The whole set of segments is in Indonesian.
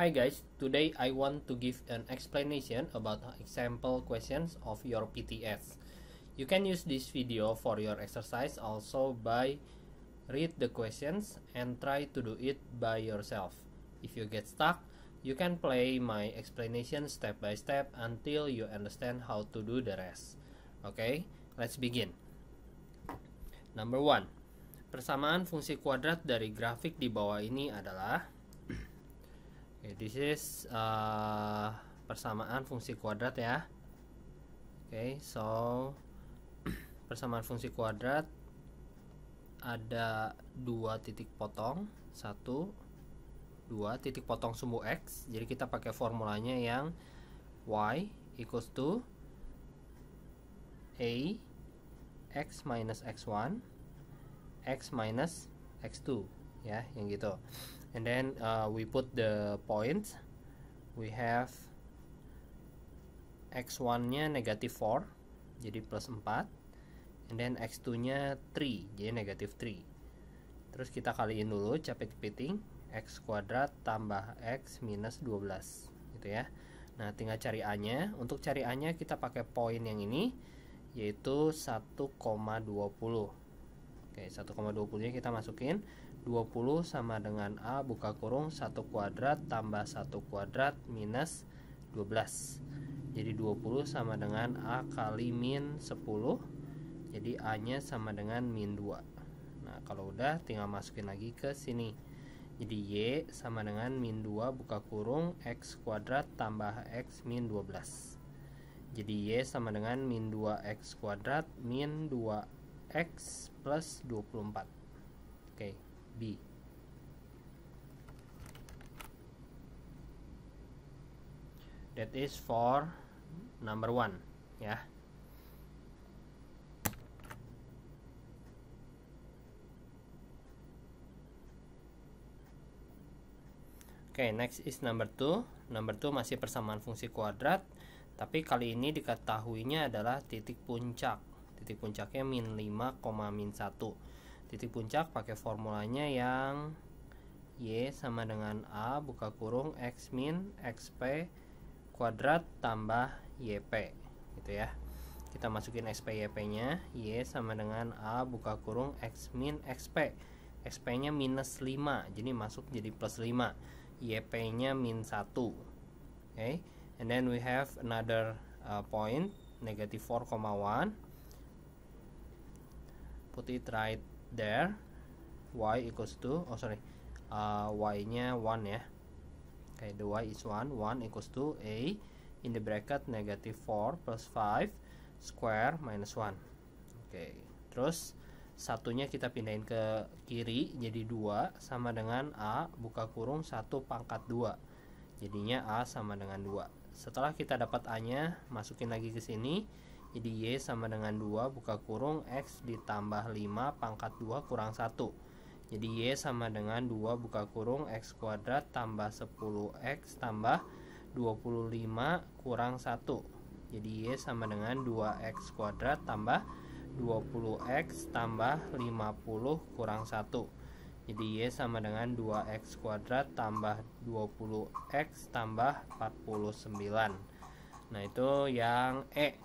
Hi guys, today I want to give an explanation about example questions of your PTS. You can use this video for your exercise also by read the questions and try to do it by yourself. If you get stuck, you can play my explanation step by step until you understand how to do the rest. Okay, let's begin. Number one, Persamaan fungsi kuadrat dari grafik di bawah ini adalah okay, this is uh, persamaan fungsi kuadrat ya oke okay, so persamaan fungsi kuadrat ada dua titik potong satu dua titik potong sumbu x jadi kita pakai formulanya yang y equals to a x minus x1 x minus x2 ya yang gitu and then uh, we put the point we have x1 nya negative 4 jadi plus 4 and then x2 nya 3 jadi negative 3 terus kita kaliin dulu capek kepiting x kuadrat tambah x minus 12 gitu ya nah tinggal cari a nya untuk cari a nya kita pakai poin yang ini yaitu 1,20 oke 1,20 nya kita masukin 20 sama dengan A buka kurung 1 kuadrat tambah 1 kuadrat minus 12 Jadi 20 sama dengan A kali min 10 Jadi A nya sama dengan min 2 Nah kalau udah tinggal masukin lagi ke sini Jadi Y sama dengan min 2 buka kurung X kuadrat tambah X min 12 Jadi Y sama dengan min 2X kuadrat min 2X plus 24 Oke okay. B that is for number one ya Oke, okay, next is number two. number two masih persamaan fungsi kuadrat tapi kali ini diketahuinya adalah titik puncak titik puncaknya min 5, min 1 Titik puncak pakai formulanya yang Y sama dengan A buka kurung X min XP kuadrat tambah YP gitu ya kita masukin xp yp nya Y sama dengan A buka kurung X min XP XP nya minus 5 jadi masuk jadi plus 5 YP nya min 1 oke okay. and then we have another uh, point negative 4,1 put it right there y equals to oh sorry uh, y nya 1 ya okay, the y is 1 1 equals to a in the bracket negative 4 plus 5 square minus 1 oke okay. terus satunya kita pindahin ke kiri jadi 2 sama dengan A buka kurung 1 pangkat 2 jadinya A sama dengan 2 setelah kita dapat A nya masukin lagi ke sini jadi Y sama dengan 2 buka kurung X ditambah 5 pangkat 2 kurang 1 Jadi Y sama dengan 2 buka kurung X kuadrat tambah 10X tambah 25 kurang 1 Jadi Y sama dengan 2X kuadrat tambah 20X tambah 50 kurang 1 Jadi Y sama dengan 2X kuadrat tambah 20X tambah 49 Nah itu yang E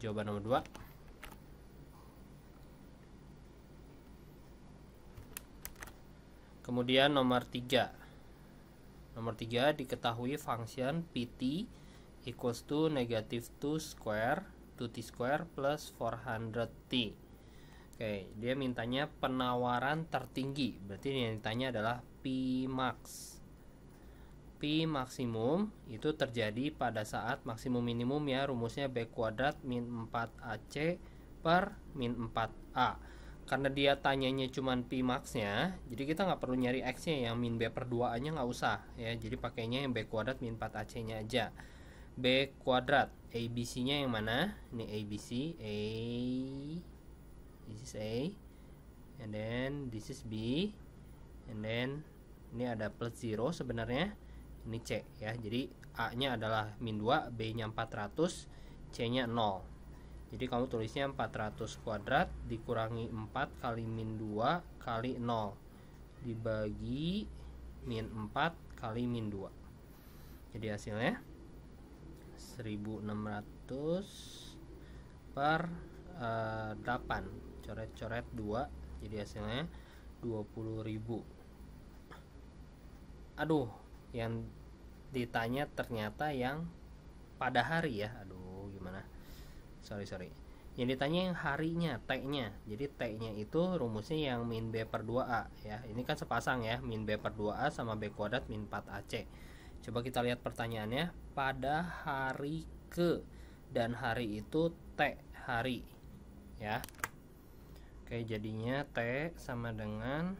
jawaban nomor 2 kemudian nomor 3 nomor 3 diketahui function pt equals to negative 2 square 2t square plus 400t oke dia mintanya penawaran tertinggi berarti yang ditanya adalah P max P maksimum itu terjadi pada saat maksimum minimum ya rumusnya B kuadrat min 4AC per min 4A karena dia tanyanya cuma P maxnya jadi kita nggak perlu nyari X nya yang min B per 2 A nya nggak usah ya jadi pakainya yang B kuadrat min 4AC nya aja B kuadrat ABC nya yang mana ini ABC A this is A and then this is B and then ini ada plus 0 sebenarnya ini C ya jadi A nya adalah min 2 B nya 400 C nya 0 jadi kamu tulisnya 400 kuadrat dikurangi 4 kali min 2 kali 0 dibagi min 4 kali min 2 jadi hasilnya 1600 per uh, eh, 8 coret-coret 2 jadi hasilnya 20.000 aduh yang ditanya ternyata yang pada hari ya aduh gimana sorry sorry yang ditanya yang harinya T-nya jadi T-nya itu rumusnya yang min B per 2A ya ini kan sepasang ya min B per 2A sama B kuadrat min 4AC coba kita lihat pertanyaannya pada hari ke dan hari itu T hari ya Oke jadinya T sama dengan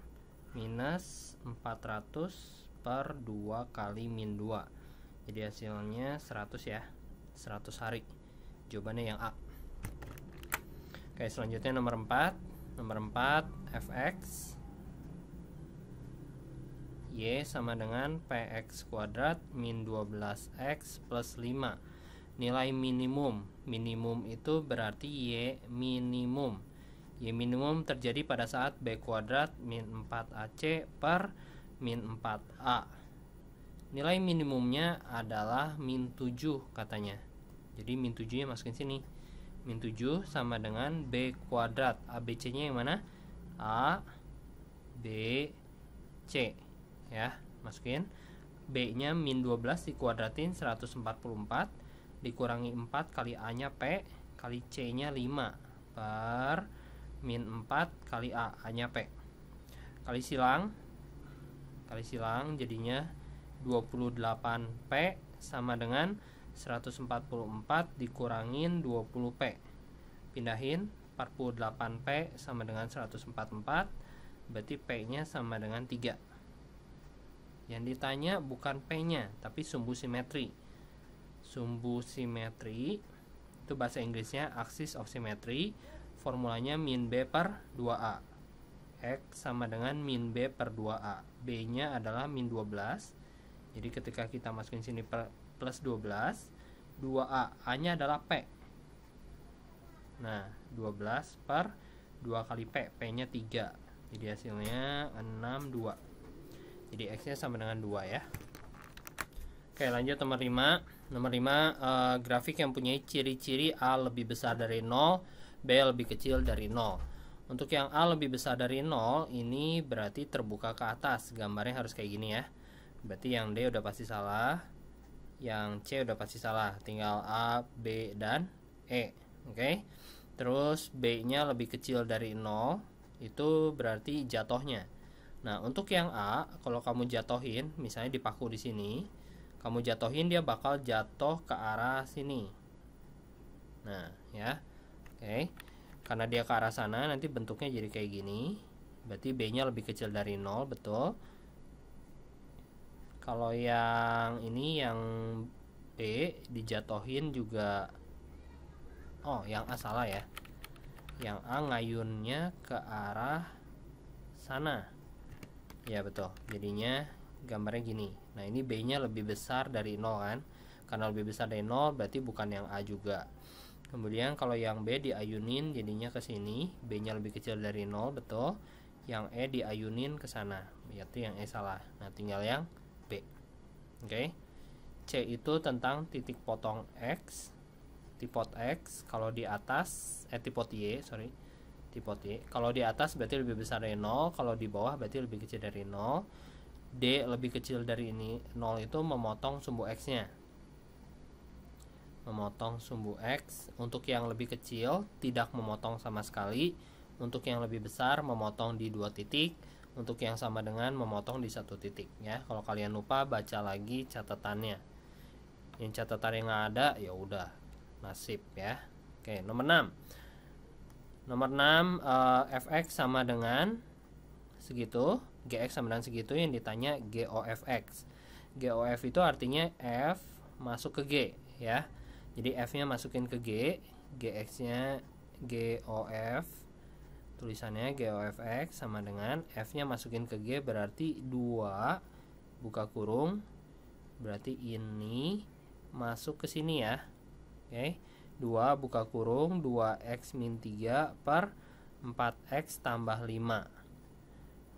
minus 400 per 2 kali min 2 jadi hasilnya 100 ya 100 hari jawabannya yang A oke selanjutnya nomor 4 nomor 4 fx y sama dengan px kuadrat min 12x plus 5 nilai minimum minimum itu berarti y minimum y minimum terjadi pada saat b kuadrat min 4ac per min 4A nilai minimumnya adalah min 7 katanya jadi min 7 nya masukin sini min 7 sama dengan B kuadrat ABC nya yang mana A B C ya masukin B nya min 12 dikuadratin 144 dikurangi 4 kali A nya P kali C nya 5 per min 4 kali A A nya P kali silang kali silang jadinya 28P sama dengan 144 dikurangin 20P pindahin 48P sama dengan 144 berarti P-nya sama dengan 3 yang ditanya bukan P-nya tapi sumbu simetri sumbu simetri itu bahasa Inggrisnya axis of symmetry formulanya min B per 2A X sama dengan min B per 2A. B-nya adalah min 12. Jadi ketika kita masukin sini per, plus 12, 2A. A-nya adalah P. Nah, 12 per 2 kali P. P-nya 3. Jadi hasilnya 6, 2. Jadi X-nya sama dengan 2 ya. Oke, lanjut nomor 5. Nomor 5, uh, eh, grafik yang punya ciri-ciri A lebih besar dari 0, B lebih kecil dari 0 untuk yang A lebih besar dari 0, ini berarti terbuka ke atas. Gambarnya harus kayak gini ya. Berarti yang D udah pasti salah. Yang C udah pasti salah. Tinggal A, B, dan E. Oke. Okay? Terus B-nya lebih kecil dari 0, itu berarti jatohnya. Nah, untuk yang A, kalau kamu jatohin, misalnya dipaku di sini, kamu jatohin dia bakal jatuh ke arah sini. Nah, ya. Oke. Okay karena dia ke arah sana nanti bentuknya jadi kayak gini berarti B nya lebih kecil dari 0 betul kalau yang ini yang B dijatohin juga oh yang A salah ya yang A ngayunnya ke arah sana ya betul jadinya gambarnya gini nah ini B nya lebih besar dari 0 kan karena lebih besar dari 0 berarti bukan yang A juga kemudian kalau yang B diayunin jadinya ke sini B nya lebih kecil dari 0 betul yang E diayunin ke sana berarti yang E salah nah tinggal yang B oke okay? C itu tentang titik potong X tipot X kalau di atas eh tipot Y sorry tipot Y kalau di atas berarti lebih besar dari 0 kalau di bawah berarti lebih kecil dari 0 D lebih kecil dari ini 0 itu memotong sumbu X nya memotong sumbu X. Untuk yang lebih kecil, tidak memotong sama sekali. Untuk yang lebih besar, memotong di dua titik. Untuk yang sama dengan, memotong di satu titik. Ya, kalau kalian lupa, baca lagi catatannya. Yang catatan yang ada, ya udah nasib ya. Oke, nomor 6. Nomor 6, uh, fx sama dengan segitu, gx sama dengan segitu yang ditanya gofx. GOF itu artinya f masuk ke G ya jadi F nya masukin ke G GX nya GOF tulisannya GOFX sama dengan F nya masukin ke G berarti 2 buka kurung berarti ini masuk ke sini ya oke okay. 2 buka kurung 2x min 3 per 4x tambah 5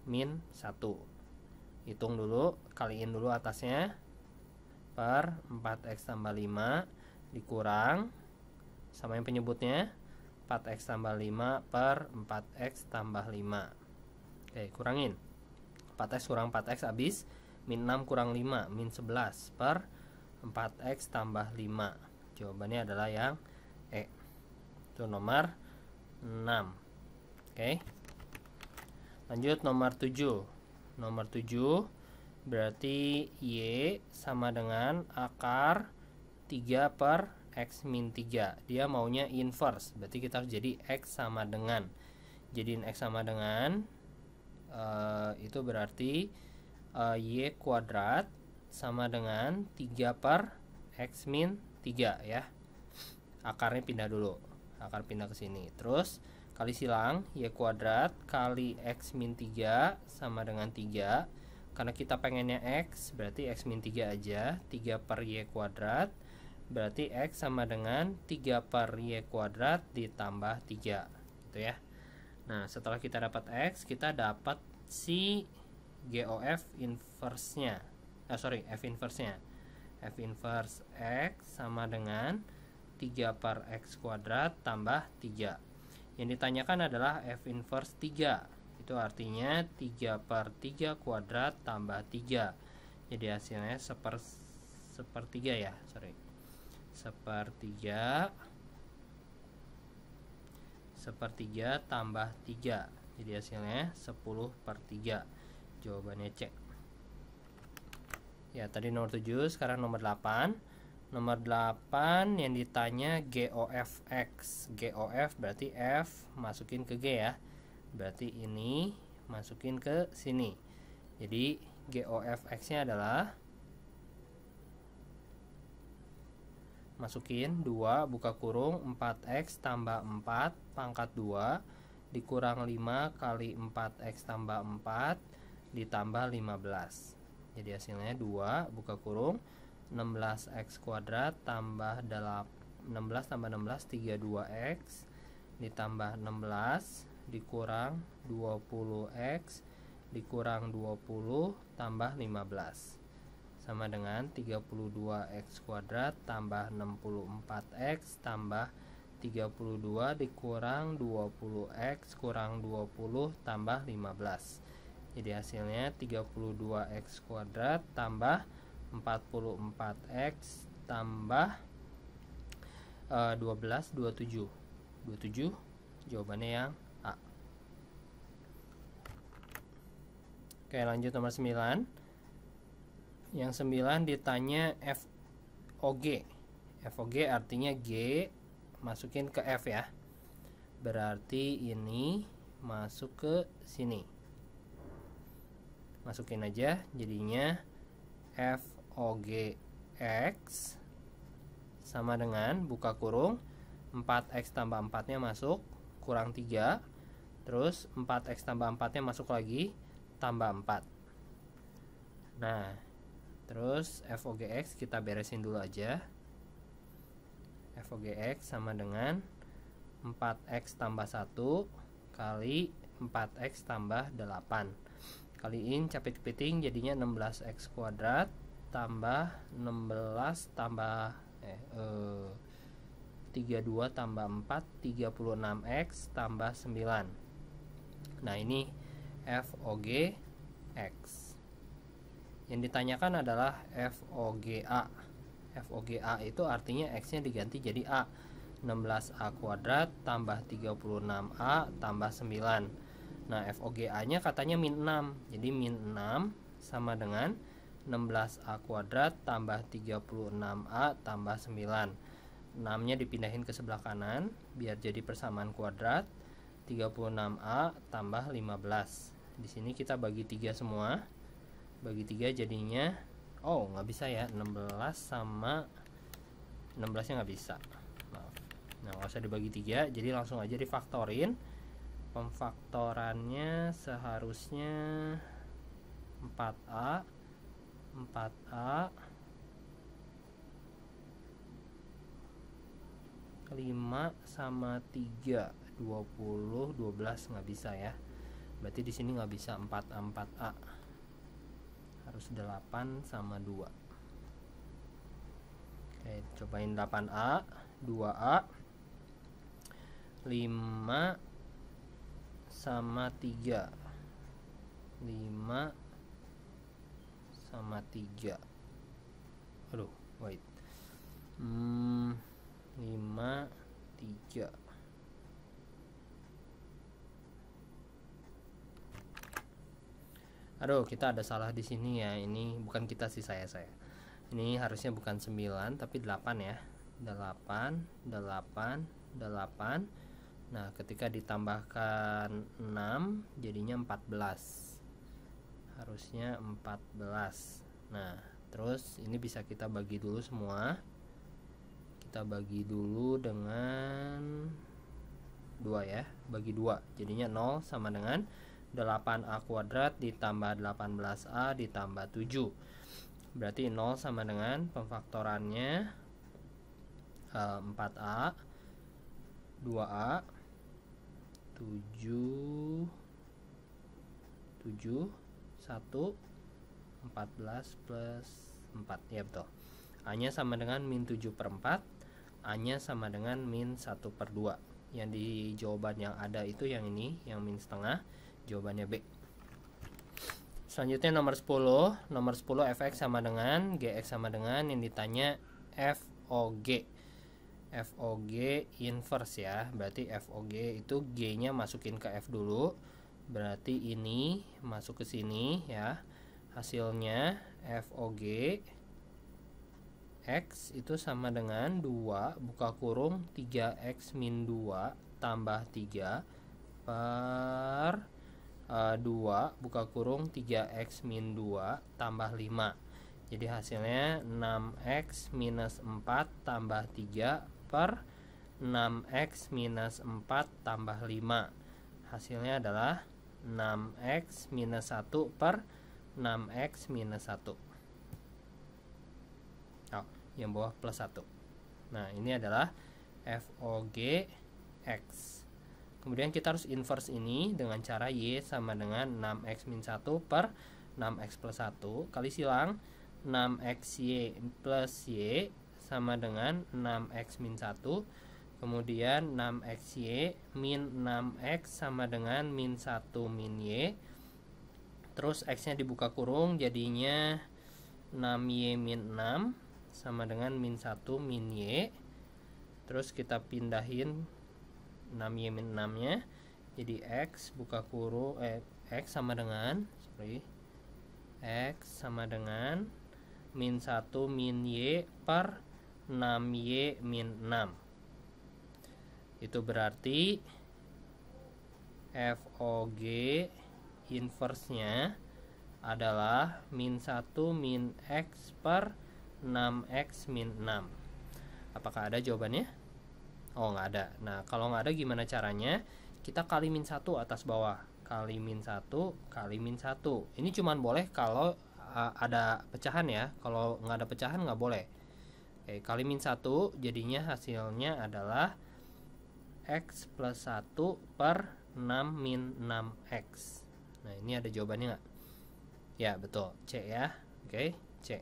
min 1 hitung dulu kaliin dulu atasnya per 4x tambah 5 dikurang sama yang penyebutnya 4x tambah 5 per 4x tambah 5 oke kurangin 4x kurang 4x habis min 6 kurang 5 min 11 per 4x tambah 5 jawabannya adalah yang E itu nomor 6 oke lanjut nomor 7 nomor 7 berarti Y sama dengan akar 3 per X min 3 Dia maunya inverse Berarti kita harus jadi X sama dengan Jadiin X sama dengan uh, Itu berarti uh, Y kuadrat Sama dengan 3 per X min 3 ya Akarnya pindah dulu Akar pindah ke sini Terus kali silang Y kuadrat kali X min 3 sama dengan 3 Karena kita pengennya X berarti X min 3 aja 3 per Y kuadrat berarti X sama dengan 3 per Y kuadrat ditambah 3 gitu ya Nah setelah kita dapat X kita dapat si GOF inverse-nya ah, sorry F inverse-nya F inverse X sama dengan 3 per X kuadrat tambah 3 yang ditanyakan adalah F inverse 3 itu artinya 3 per 3 kuadrat tambah 3 jadi hasilnya seper 3 ya sorry sepertiga sepertiga tambah tiga, jadi hasilnya 10 per 3 jawabannya cek. ya tadi nomor 7 sekarang nomor 8 nomor 8 yang ditanya GOFX GOF berarti F masukin ke G ya berarti ini masukin ke sini jadi GOFX nya adalah masukin 2 buka kurung 4x tambah 4 pangkat 2 dikurang 5 kali 4x tambah 4 ditambah 15 jadi hasilnya 2 buka kurung 16x kuadrat tambah 16 tambah 16 32x ditambah 16 dikurang 20x dikurang 20 tambah 15 sama dengan 32x kuadrat tambah 64x tambah 32 dikurang 20x kurang 20 tambah 15 jadi hasilnya 32x kuadrat tambah 44x tambah e, 12 27 27 jawabannya yang A Oke lanjut nomor 9 yang sembilan ditanya FOG FOG artinya G masukin ke F ya berarti ini masuk ke sini masukin aja jadinya FOG X sama dengan buka kurung 4X tambah 4 nya masuk kurang 3 terus 4X tambah 4 nya masuk lagi tambah 4 nah terus FOGX kita beresin dulu aja FOGX sama dengan 4X tambah 1 kali 4X tambah 8 kaliin capit kepiting jadinya 16X kuadrat tambah 16 tambah eh, eh 32 tambah 4 36X tambah 9 nah ini fogx X yang ditanyakan adalah FOGA FOGA itu artinya X nya diganti jadi A 16A kuadrat tambah 36A tambah 9 Nah FOGA nya katanya min 6 Jadi min 6 sama dengan 16A kuadrat tambah 36A tambah 9 6 nya dipindahin ke sebelah kanan Biar jadi persamaan kuadrat 36A tambah 15 di sini kita bagi 3 semua bagi tiga jadinya oh nggak bisa ya 16 sama 16 nya nggak bisa maaf nah nggak usah dibagi tiga jadi langsung aja difaktorin pemfaktorannya seharusnya 4A 4A lima sama tiga dua puluh dua belas nggak bisa ya berarti di sini nggak bisa empat empat a harus 8 sama 2 oke cobain 8A 2A 5 sama 3 5 sama 3 aduh wait hmm, 5 3 aduh kita ada salah di sini ya ini bukan kita sih saya saya ini harusnya bukan 9 tapi 8 ya 8 8 8 nah ketika ditambahkan 6 jadinya 14 harusnya 14 nah terus ini bisa kita bagi dulu semua kita bagi dulu dengan 2 ya bagi 2 jadinya 0 sama dengan 8A kuadrat ditambah 18A ditambah 7 Berarti 0 sama dengan pemfaktorannya 4A 2A 7 7 1 14 plus 4 Ya betul A nya sama dengan min 7 per 4 A nya sama dengan min 1 per 2 Yang di jawaban yang ada itu yang ini Yang min setengah Jawabannya B. Selanjutnya nomor 10. Nomor 10 fx sama dengan gx sama dengan yang ditanya FOG. FOG inverse ya. Berarti FOG itu G-nya masukin ke F dulu. Berarti ini masuk ke sini ya. Hasilnya FOG X itu sama dengan 2 buka kurung 3X min 2 tambah 3 per uh, eh, 2 buka kurung 3x min 2 tambah 5 jadi hasilnya 6x minus 4 tambah 3 per 6x minus 4 tambah 5 hasilnya adalah 6x minus 1 per 6x minus 1 oh, yang bawah plus 1 nah ini adalah FOG X Kemudian kita harus inverse ini dengan cara Y sama dengan 6X min 1 per 6X plus 1 kali silang 6XY plus Y sama dengan 6X min 1 kemudian 6XY min 6X sama dengan min 1 min Y terus X nya dibuka kurung jadinya 6Y min 6 sama dengan min 1 min Y terus kita pindahin 6 y min 6 nya jadi x buka kurung eh, x sama dengan sorry x sama dengan min 1 min y per 6y min 6 itu berarti FOG inversnya adalah min 1 min x per 6x min 6 apakah ada jawabannya? Oh nggak ada. Nah kalau nggak ada gimana caranya? Kita kali min satu atas bawah. Kali min satu, kali min satu. Ini cuman boleh kalau uh, ada pecahan ya. Kalau nggak ada pecahan nggak boleh. Oke, kali min satu jadinya hasilnya adalah x plus satu per 6 min 6x. Nah ini ada jawabannya nggak? Ya betul, C ya. Oke, C.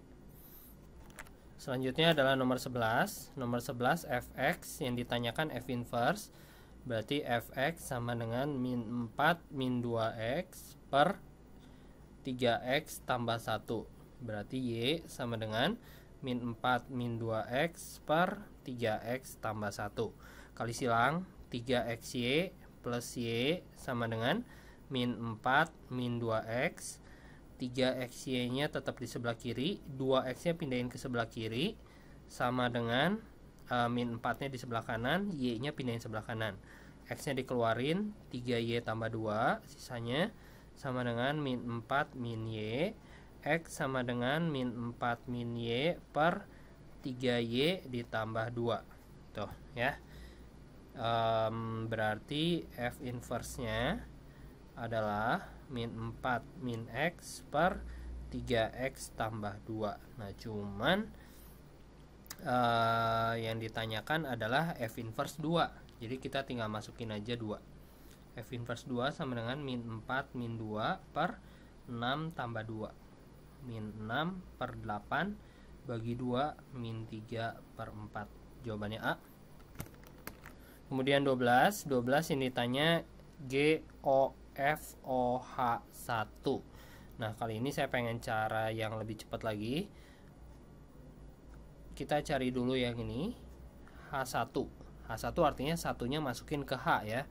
Selanjutnya adalah nomor 11. Nomor 11 fx yang ditanyakan f inverse berarti fx sama dengan min 4 min 2x per 3x tambah 1 berarti y sama dengan min 4 min 2x per 3x tambah 1 kali silang 3xy plus y sama dengan min 4 min 2x 3 y nya tetap di sebelah kiri 2x nya pindahin ke sebelah kiri sama dengan uh, min 4 nya di sebelah kanan y nya pindahin sebelah kanan x nya dikeluarin 3y tambah 2 sisanya sama dengan min 4 min y x sama dengan min 4 min y per 3y ditambah 2 tuh ya um, berarti f inverse nya adalah min 4 min X per 3X tambah 2 nah cuman uh, yang ditanyakan adalah F inverse 2 jadi kita tinggal masukin aja 2 F inverse 2 sama dengan min 4 min 2 per 6 tambah 2 min 6 per 8 bagi 2 min 3 per 4 jawabannya A kemudian 12 12 ini tanya G O FOH1 nah kali ini saya pengen cara yang lebih cepat lagi kita cari dulu yang ini H1 H1 artinya satunya masukin ke H ya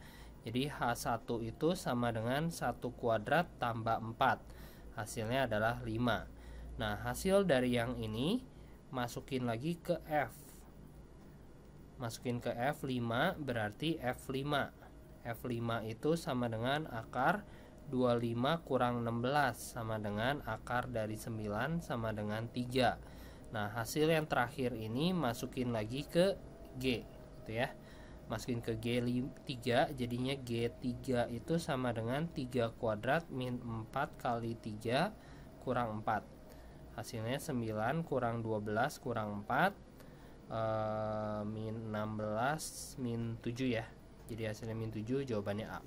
jadi H1 itu sama dengan 1 kuadrat tambah 4 hasilnya adalah 5 nah hasil dari yang ini masukin lagi ke F masukin ke F5 berarti F5 F5 itu sama dengan akar 25 kurang 16 sama dengan akar dari 9 sama dengan 3 Nah hasil yang terakhir ini masukin lagi ke G gitu ya Masukin ke G3 jadinya G3 itu sama dengan 3 kuadrat min 4 kali 3 kurang 4 Hasilnya 9 kurang 12 kurang 4 Uh, eh, min 16 min 7 ya jadi hasilnya min 7 jawabannya A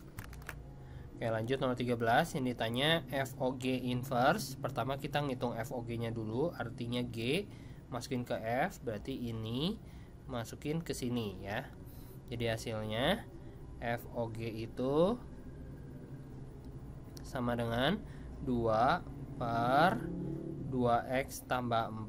Oke lanjut nomor 13 yang ditanya FOG inverse Pertama kita ngitung FOG nya dulu artinya G masukin ke F berarti ini masukin ke sini ya Jadi hasilnya FOG itu sama dengan 2 per 2x tambah 4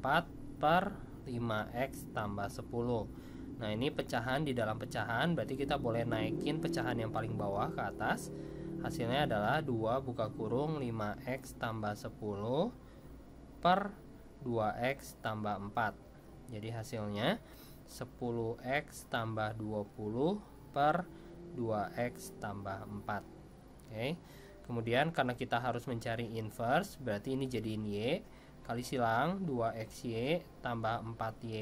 per 5x tambah 10 Nah ini pecahan di dalam pecahan berarti kita boleh naikin pecahan yang paling bawah ke atas Hasilnya adalah 2 buka kurung 5x tambah 10 per 2x tambah 4 Jadi hasilnya 10x tambah 20 per 2x tambah 4 Oke okay. Kemudian karena kita harus mencari inverse berarti ini jadiin Y Kali silang 2xy tambah 4y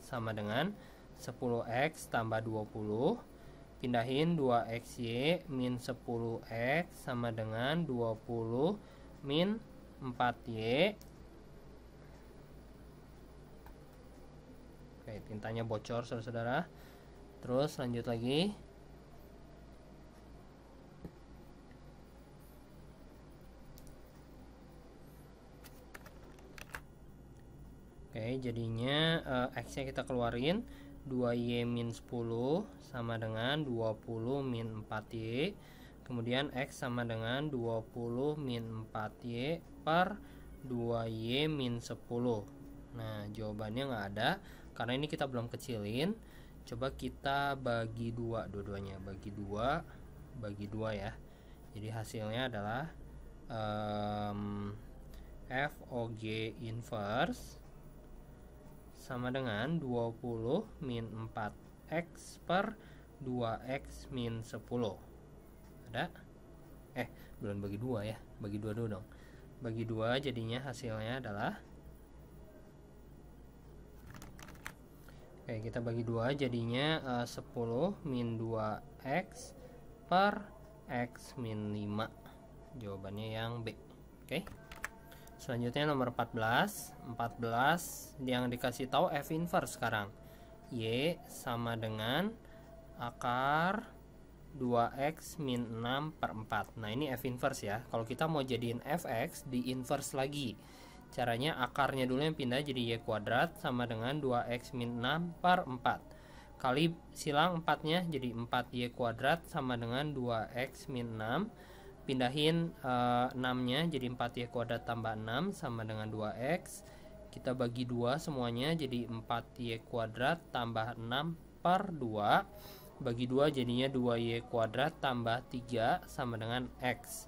sama dengan 10x tambah 20 pindahin 2xy min 10x sama dengan 20 min 4y oke tintanya bocor saudara-saudara terus lanjut lagi Oke, jadinya uh, x-nya kita keluarin 2y min 10 sama dengan 20 min 4y kemudian x sama dengan 20 min 4y per 2y min 10 nah jawabannya nggak ada karena ini kita belum kecilin coba kita bagi dua dua-duanya bagi dua bagi dua ya jadi hasilnya adalah um, g inverse sama dengan 20 min 4x per 2x min 10 ada eh belum bagi dua ya bagi dua dulu dong bagi dua jadinya hasilnya adalah Oke kita bagi dua jadinya eh, uh, 10 min 2x per x min 5 jawabannya yang B oke okay? Selanjutnya nomor 14, 14 yang dikasih tahu F inverse sekarang. Y sama dengan akar 2x min 6 per 4 Nah ini f inverse ya Kalau kita mau jadiin fx di inverse lagi Caranya akarnya dulu yang pindah jadi y kuadrat Sama dengan 2x min 6 per 4 Kali silang 4 nya jadi 4y kuadrat Sama dengan 2x min 6 pindahin uh, eh, 6-nya jadi 4y ya, kuadrat tambah 6 sama dengan 2x. Kita bagi 2 semuanya jadi 4y kuadrat tambah 6 per 2. Bagi 2 jadinya 2y kuadrat tambah 3 sama dengan x.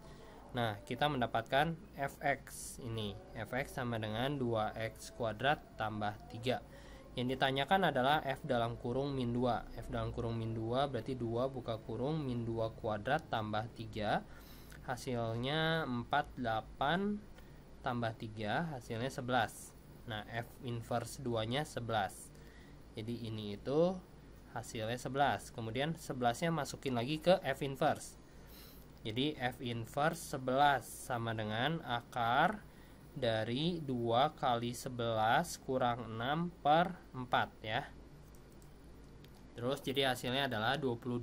Nah, kita mendapatkan fx ini. fx sama dengan 2x kuadrat tambah 3. Yang ditanyakan adalah f dalam kurung min 2. f dalam kurung min 2 berarti 2 buka kurung min 2 kuadrat tambah 3 hasilnya 4 8 tambah 3 hasilnya 11 nah F inverse 2 nya 11 jadi ini itu hasilnya 11 kemudian 11 nya masukin lagi ke F inverse jadi F inverse 11 sama dengan akar dari 2 kali 11 kurang 6 per 4 ya. Terus jadi hasilnya adalah 22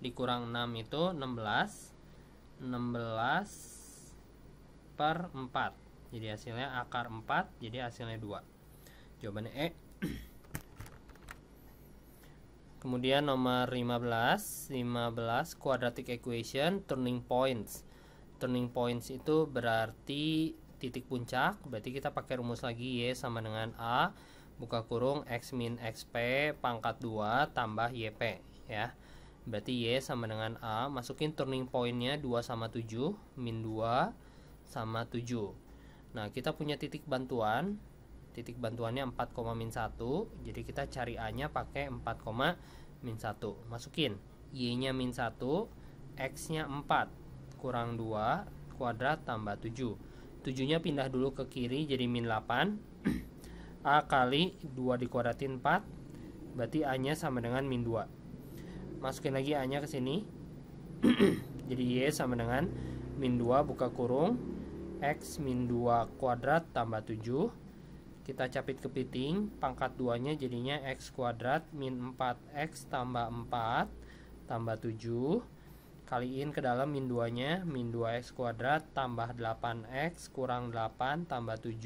dikurang 6 itu 16 16 per 4 jadi hasilnya akar 4 jadi hasilnya 2 jawabannya E kemudian nomor 15 15 quadratic equation turning points turning points itu berarti titik puncak berarti kita pakai rumus lagi Y sama dengan A buka kurung X min XP pangkat 2 tambah YP ya Berarti Y sama dengan A. Masukin turning pointnya 2 sama 7. Min 2 sama 7. Nah, kita punya titik bantuan. Titik bantuannya 4, min 1. Jadi kita cari A-nya pakai 4, min 1. Masukin. Y-nya min 1. X-nya 4. Kurang 2. Kuadrat tambah 7. 7-nya pindah dulu ke kiri jadi min 8. A kali 2 dikuadratin 4. Berarti A-nya sama dengan min 2 masukin lagi a nya ke sini jadi y sama dengan min 2 buka kurung x min 2 kuadrat tambah 7 kita capit kepiting pangkat 2 nya jadinya x kuadrat min 4x tambah 4 tambah 7 kaliin ke dalam min 2 nya min 2x kuadrat tambah 8x kurang 8 tambah 7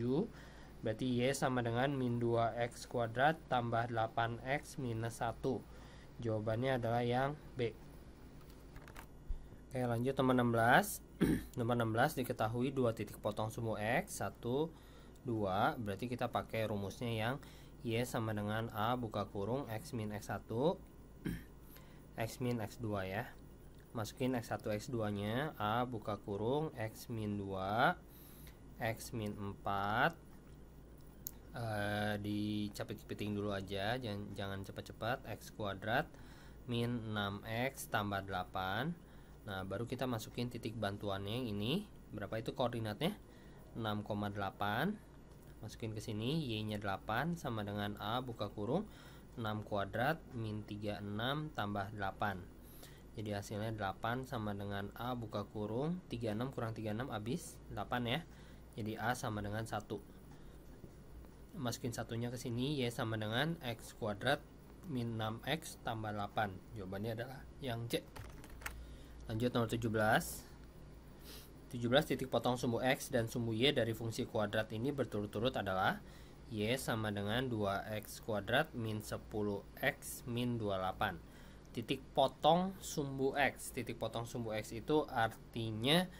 berarti y sama dengan min 2x kuadrat tambah 8x minus 1 Jawabannya adalah yang B. Oke, lanjut nomor 16. nomor 16 diketahui dua titik potong sumbu X, 1 2, berarti kita pakai rumusnya yang Y sama dengan A buka kurung X min X1 X min X2 ya masukin X1 X2 nya A buka kurung X min 2 X min 4 di eh, dicapit kepiting dulu aja jangan jangan cepat-cepat x kuadrat min 6x tambah 8 nah baru kita masukin titik bantuannya yang ini berapa itu koordinatnya 6,8 masukin ke sini y nya 8 sama dengan a buka kurung 6 kuadrat min 36 tambah 8 jadi hasilnya 8 sama dengan A buka kurung 36 kurang 36 habis 8 ya jadi A sama dengan 1 masukin satunya ke sini Y sama dengan X kuadrat min 6X tambah 8 jawabannya adalah yang C lanjut nomor 17 17 titik potong sumbu X dan sumbu Y dari fungsi kuadrat ini berturut-turut adalah Y sama dengan 2X kuadrat min 10X min 28 titik potong sumbu X titik potong sumbu X itu artinya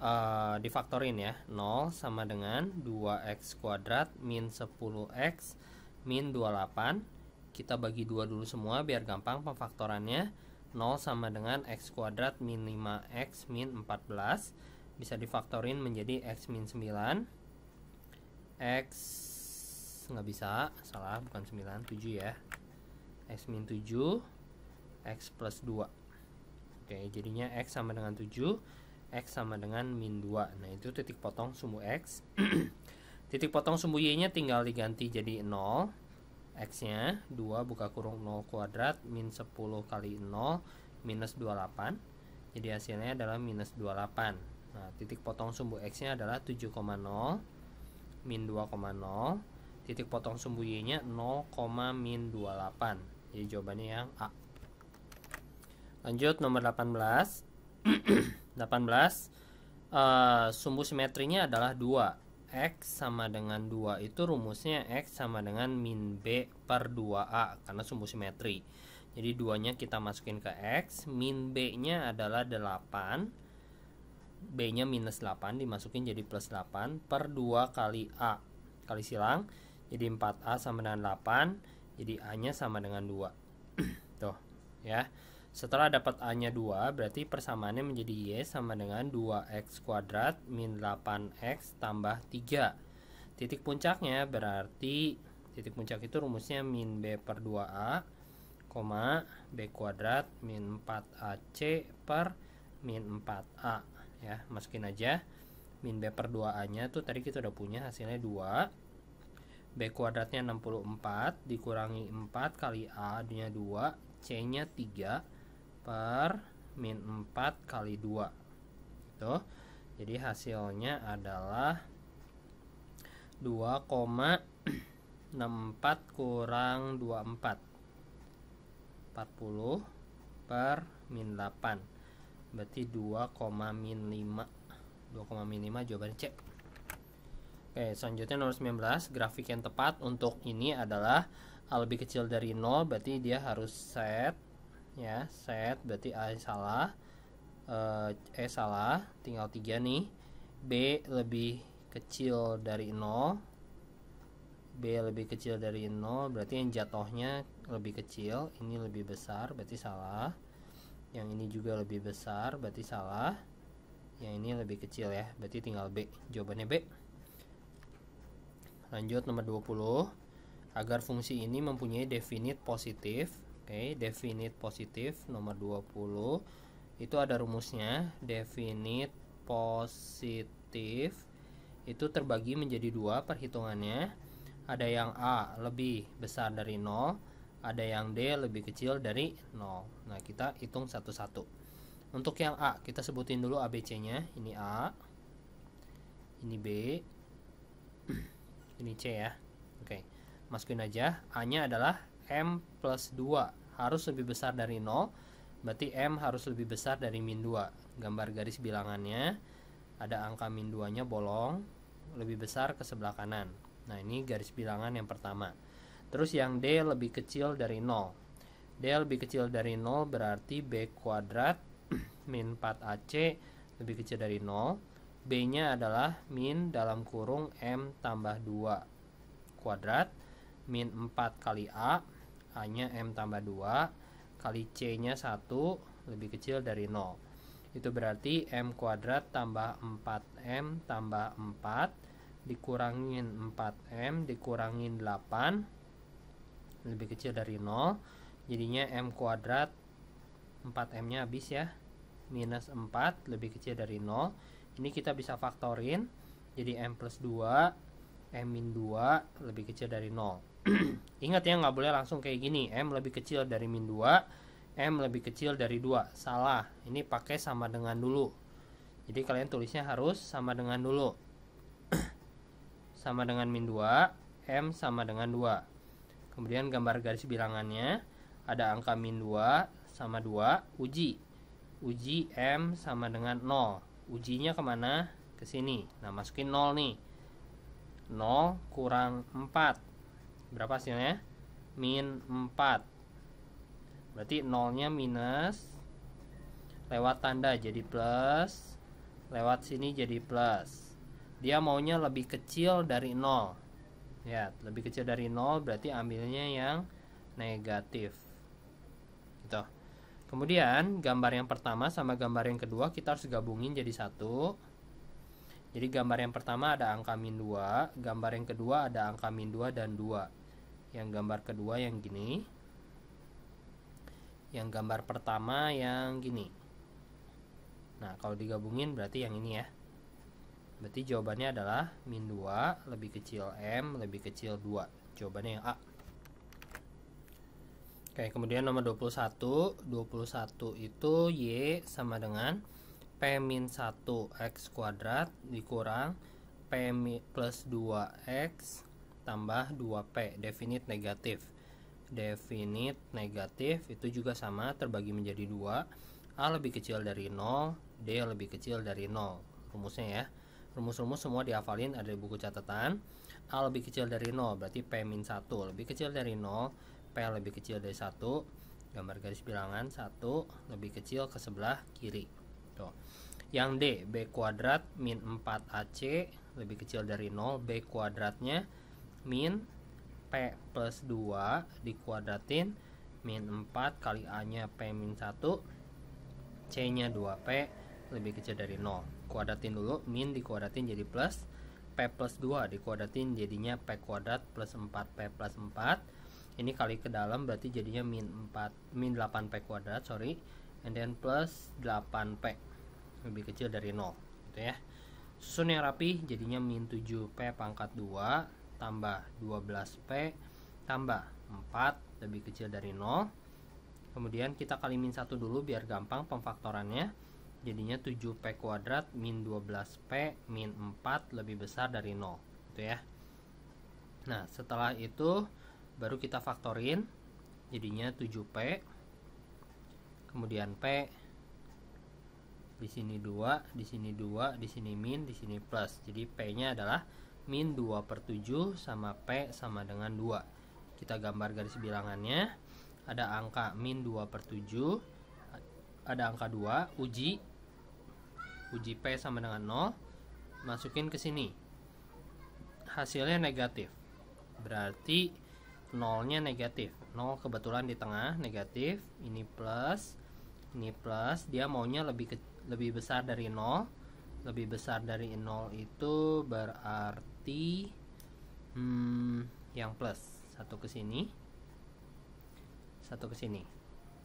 uh, difaktorin ya 0 sama dengan 2x kuadrat min 10x min 28 kita bagi dua dulu semua biar gampang pemfaktorannya 0 sama dengan x kuadrat min 5x min 14 bisa difaktorin menjadi x min 9 x nggak bisa salah bukan 9 7 ya x min 7 x plus 2 oke jadinya x sama dengan 7 X sama dengan min 2 Nah itu titik potong sumbu X Titik potong sumbu Y nya tinggal diganti jadi 0 X nya 2 buka kurung 0 kuadrat min 10 kali 0 minus 28 Jadi hasilnya adalah minus 28 Nah titik potong sumbu X nya adalah 7,0 min 2,0 Titik potong sumbu Y nya 0, min 28 Jadi jawabannya yang A Lanjut nomor 18 18 uh, eh, sumbu simetrinya adalah 2 X sama dengan 2 itu rumusnya X sama dengan min B per 2A karena sumbu simetri jadi duanya kita masukin ke X min B nya adalah 8 B nya minus 8 dimasukin jadi plus 8 per 2 kali A kali silang jadi 4A sama dengan 8 jadi A nya sama dengan 2 tuh ya setelah dapat A-nya 2, berarti persamaannya menjadi Y sama dengan 2X kuadrat min 8X tambah 3. Titik puncaknya berarti, titik puncak itu rumusnya min B per 2A, koma B kuadrat min 4AC per min 4A. Ya, masukin aja min B per 2A-nya tuh tadi kita udah punya hasilnya 2. B kuadratnya 64 dikurangi 4 kali A-nya 2, C-nya 3 per min 4 kali 2 tuh gitu. jadi hasilnya adalah 2,64 kurang 24 40 per min 8 berarti 2, min 5 2, min 5 jawaban C Oke selanjutnya nomor 19 grafik yang tepat untuk ini adalah A lebih kecil dari 0 berarti dia harus set ya set berarti A salah eh, E salah tinggal 3 nih B lebih kecil dari 0 B lebih kecil dari 0 berarti yang jatuhnya lebih kecil ini lebih besar berarti salah yang ini juga lebih besar berarti salah yang ini lebih kecil ya berarti tinggal B jawabannya B lanjut nomor 20 agar fungsi ini mempunyai definit positif okay, definite positif nomor 20 itu ada rumusnya definite positif itu terbagi menjadi dua perhitungannya ada yang A lebih besar dari 0 ada yang D lebih kecil dari 0 nah kita hitung satu-satu untuk yang A kita sebutin dulu ABC nya ini A ini B ini C ya oke okay. masukin aja A nya adalah M plus 2 harus lebih besar dari 0 berarti M harus lebih besar dari min 2 gambar garis bilangannya ada angka min 2 nya bolong lebih besar ke sebelah kanan nah ini garis bilangan yang pertama terus yang D lebih kecil dari 0 D lebih kecil dari 0 berarti B kuadrat min 4AC lebih kecil dari 0 B nya adalah min dalam kurung M tambah 2 kuadrat min 4 kali A A-nya M tambah 2 kali C-nya 1 lebih kecil dari 0. Itu berarti M kuadrat tambah 4M tambah 4 dikurangin 4M dikurangin 8 lebih kecil dari 0. Jadinya M kuadrat 4M-nya habis ya. Minus 4 lebih kecil dari 0. Ini kita bisa faktorin. Jadi M plus 2, M min 2 lebih kecil dari 0. Ingat ya nggak boleh langsung kayak gini. M lebih kecil dari min 2. M lebih kecil dari 2. Salah. Ini pakai sama dengan dulu. Jadi kalian tulisnya harus sama dengan dulu. sama dengan min 2. M sama dengan 2. Kemudian gambar garis bilangannya. Ada angka min 2 sama 2. Uji. Uji M sama dengan 0. Ujinya kemana? Kesini Nah masukin 0 nih. 0 kurang 4 berapa hasilnya min 4 berarti nolnya minus lewat tanda jadi plus lewat sini jadi plus dia maunya lebih kecil dari nol ya lebih kecil dari nol berarti ambilnya yang negatif gitu kemudian gambar yang pertama sama gambar yang kedua kita harus gabungin jadi satu jadi gambar yang pertama ada angka min 2 gambar yang kedua ada angka min 2 dan 2 yang gambar kedua yang gini yang gambar pertama yang gini nah kalau digabungin berarti yang ini ya berarti jawabannya adalah min 2 lebih kecil m lebih kecil 2 jawabannya yang A oke kemudian nomor 21 21 itu Y sama dengan P min 1 X kuadrat dikurang P plus 2 X tambah 2P definite negatif definite negatif itu juga sama terbagi menjadi dua A lebih kecil dari 0 D lebih kecil dari 0 rumusnya ya rumus-rumus semua dihafalin ada di buku catatan A lebih kecil dari 0 berarti P min 1 lebih kecil dari 0 P lebih kecil dari 1 gambar garis bilangan 1 lebih kecil ke sebelah kiri tuh yang D B kuadrat min 4AC lebih kecil dari 0 B kuadratnya min P plus 2 dikuadratin min 4 kali A nya P min 1 C nya 2P lebih kecil dari 0 kuadratin dulu min dikuadratin jadi plus P plus 2 dikuadratin jadinya P kuadrat plus 4P plus 4 ini kali ke dalam berarti jadinya min 4 min 8P kuadrat sorry and then plus 8P lebih kecil dari 0 gitu ya susun yang rapi jadinya min 7P pangkat 2 tambah 12P tambah 4 lebih kecil dari 0 kemudian kita kali min 1 dulu biar gampang pemfaktorannya jadinya 7P kuadrat min 12P min 4 lebih besar dari 0 gitu ya nah setelah itu baru kita faktorin jadinya 7P kemudian P di sini 2, di sini 2, di sini min, di sini plus. Jadi P-nya adalah min 2 per 7 sama P sama dengan 2 kita gambar garis bilangannya ada angka min 2 per 7 ada angka 2 uji uji P sama dengan 0 masukin ke sini hasilnya negatif berarti nolnya negatif 0 kebetulan di tengah negatif ini plus ini plus dia maunya lebih ke, lebih besar dari 0 lebih besar dari 0 itu berarti berarti hmm, yang plus satu ke sini satu ke sini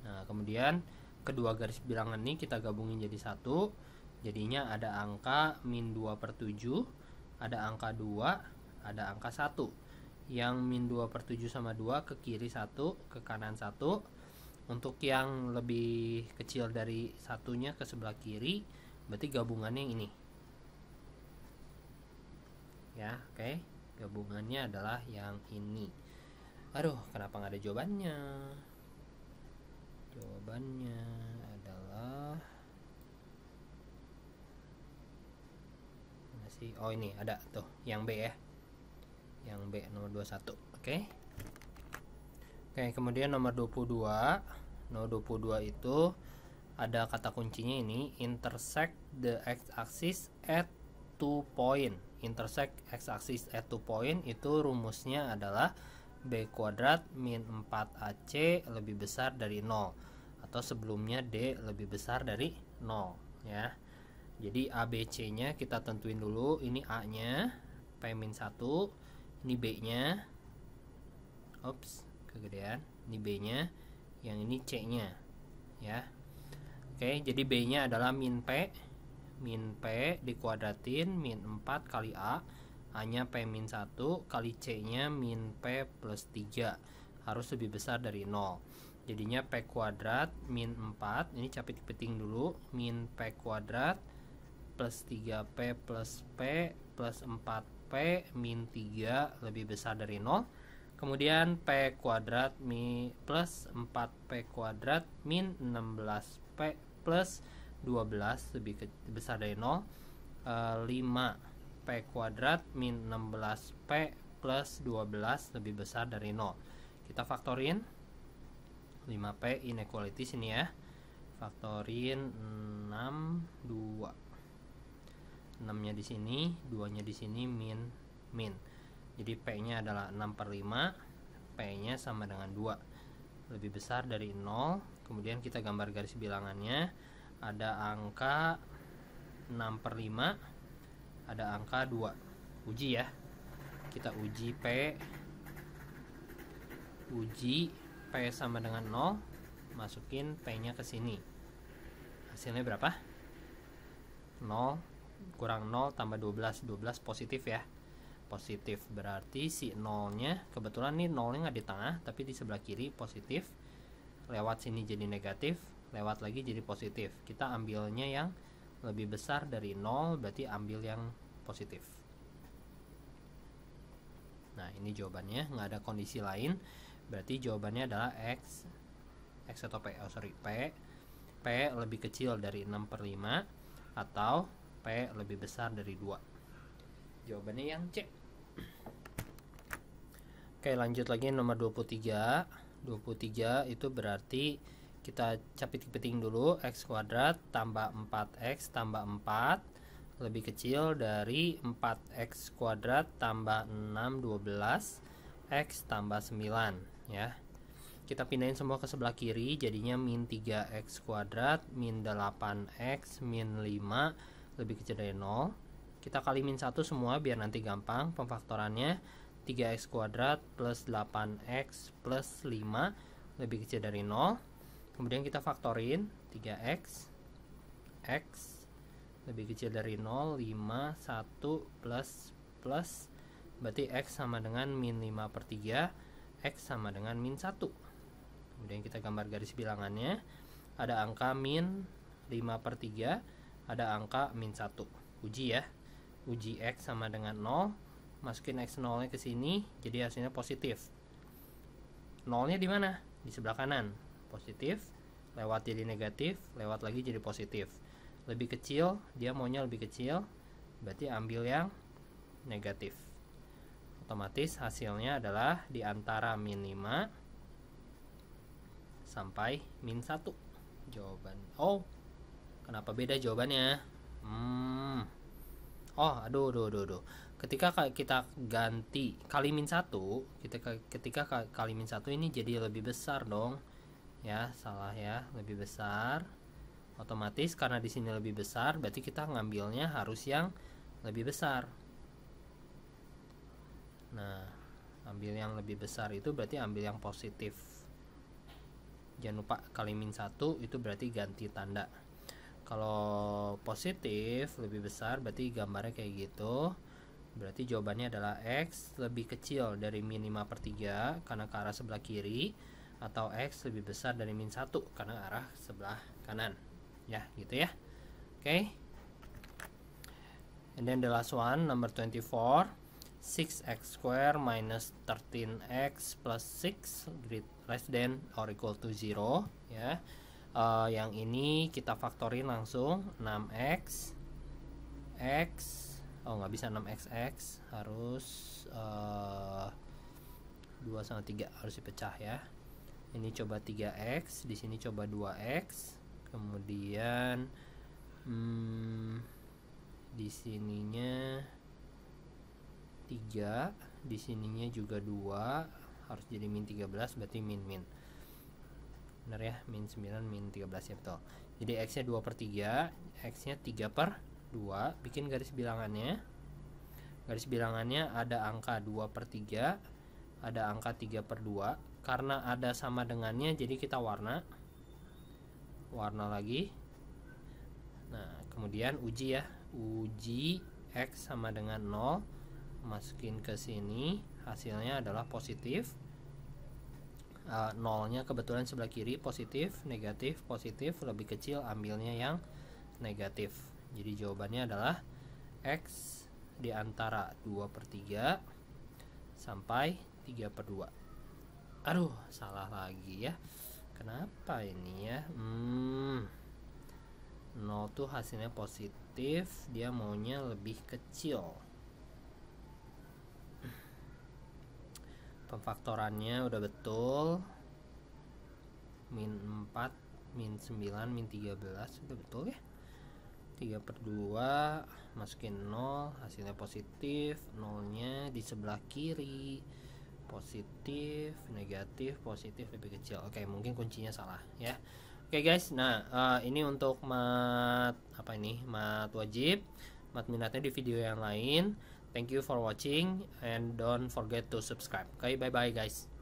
nah kemudian kedua garis bilangan ini kita gabungin jadi satu jadinya ada angka min 2 per 7 ada angka 2 ada angka 1 yang min 2 per 7 sama 2 ke kiri 1 ke kanan 1 untuk yang lebih kecil dari satunya ke sebelah kiri berarti gabungannya yang ini ya oke okay? gabungannya adalah yang ini aduh kenapa nggak ada jawabannya jawabannya adalah masih oh ini ada tuh yang B ya yang B nomor 21 oke okay? oke okay, kemudian nomor 22 nomor 22 itu ada kata kuncinya ini intersect the x axis at two point intersect x-axis at two point itu rumusnya adalah b kuadrat min 4ac lebih besar dari 0 atau sebelumnya d lebih besar dari 0 ya. Jadi ABC-nya kita tentuin dulu ini A-nya P min 1, ini B-nya. Ops, kegedean. Ini B-nya, yang ini C-nya. Ya. Oke, jadi B-nya adalah min P min P dikuadratin min 4 kali A hanya P min 1 kali C nya min P plus 3 harus lebih besar dari 0 jadinya P kuadrat min 4 ini capit kepiting dulu min P kuadrat plus 3P plus P plus 4P min 3 lebih besar dari 0 kemudian P kuadrat mi plus 4P kuadrat min 16P plus 12 lebih ke, besar dari 0 e, 5 P kuadrat min 16 P plus 12 lebih besar dari 0 kita faktorin 5P inequality sini ya faktorin 6 2 6 nya di sini 2 nya di sini min min jadi P nya adalah 6 per 5 P nya sama dengan 2 lebih besar dari 0 kemudian kita gambar garis bilangannya ada angka 6 per 5 ada angka 2 uji ya kita uji P uji P sama dengan 0 masukin P nya ke sini hasilnya berapa 0 kurang 0 tambah 12 12 positif ya positif berarti si nolnya kebetulan nih nolnya nggak di tengah tapi di sebelah kiri positif lewat sini jadi negatif lewat lagi jadi positif kita ambilnya yang lebih besar dari nol berarti ambil yang positif nah ini jawabannya nggak ada kondisi lain berarti jawabannya adalah X X atau P oh sorry P P lebih kecil dari 6 per 5 atau P lebih besar dari 2 jawabannya yang C Oke lanjut lagi nomor 23 23 itu berarti kita capit kepiting dulu x kuadrat tambah 4x tambah 4 lebih kecil dari 4x kuadrat tambah 6 12 x tambah 9 ya kita pindahin semua ke sebelah kiri jadinya min 3x kuadrat min 8x min 5 lebih kecil dari 0 kita kali min 1 semua biar nanti gampang pemfaktorannya 3x kuadrat plus 8x plus 5 lebih kecil dari 0 kemudian kita faktorin 3x x lebih kecil dari 0 5 1 plus plus berarti x sama dengan min 5 per 3 x sama dengan min 1 kemudian kita gambar garis bilangannya ada angka min 5 per 3 ada angka min 1 uji ya uji x sama dengan 0 masukin x 0 nya ke sini jadi hasilnya positif 0 nya di mana? di sebelah kanan positif lewat jadi negatif lewat lagi jadi positif lebih kecil dia maunya lebih kecil berarti ambil yang negatif otomatis hasilnya adalah di antara min 5 sampai min 1 jawaban oh kenapa beda jawabannya hmm oh aduh aduh aduh, aduh ketika kita ganti kali min satu kita ketika kali min satu ini jadi lebih besar dong ya salah ya lebih besar otomatis karena di sini lebih besar berarti kita ngambilnya harus yang lebih besar nah ambil yang lebih besar itu berarti ambil yang positif jangan lupa kali min satu itu berarti ganti tanda kalau positif lebih besar berarti gambarnya kayak gitu berarti jawabannya adalah X lebih kecil dari min 5 per 3 karena ke arah sebelah kiri atau X lebih besar dari min satu karena arah sebelah kanan ya gitu ya oke okay. and then the last one number 24 6x square minus 13x plus 6 less than or equal to 0 ya uh, yang ini kita faktorin langsung 6x x oh nggak bisa 6xx harus uh, eh, 2 sama 3 harus dipecah ya ini coba 3x di sini coba 2x kemudian hmm, di sininya 3 di sininya juga 2 harus jadi min 13 berarti min min benar ya min 9 min 13 ya betul jadi x nya 2 per 3 x nya 3 per 2 bikin garis bilangannya garis bilangannya ada angka 2 per 3 ada angka 3 per 2 karena ada sama dengannya jadi kita warna warna lagi nah kemudian uji ya uji X sama dengan 0 masukin ke sini hasilnya adalah positif uh, nolnya kebetulan sebelah kiri positif negatif positif lebih kecil ambilnya yang negatif jadi jawabannya adalah X diantara antara 2 per 3 sampai 3 per 2 aduh salah lagi ya kenapa ini ya hmm 0 tuh hasilnya positif dia maunya lebih kecil pemfaktorannya udah betul min 4 min 9 min 13 udah betul ya 3 per 2 masukin 0 hasilnya positif 0-nya di sebelah kiri positif negatif positif lebih kecil oke okay, mungkin kuncinya salah ya oke okay, guys nah uh, ini untuk mat apa ini mat wajib mat minatnya di video yang lain thank you for watching and don't forget to subscribe oke okay, bye bye guys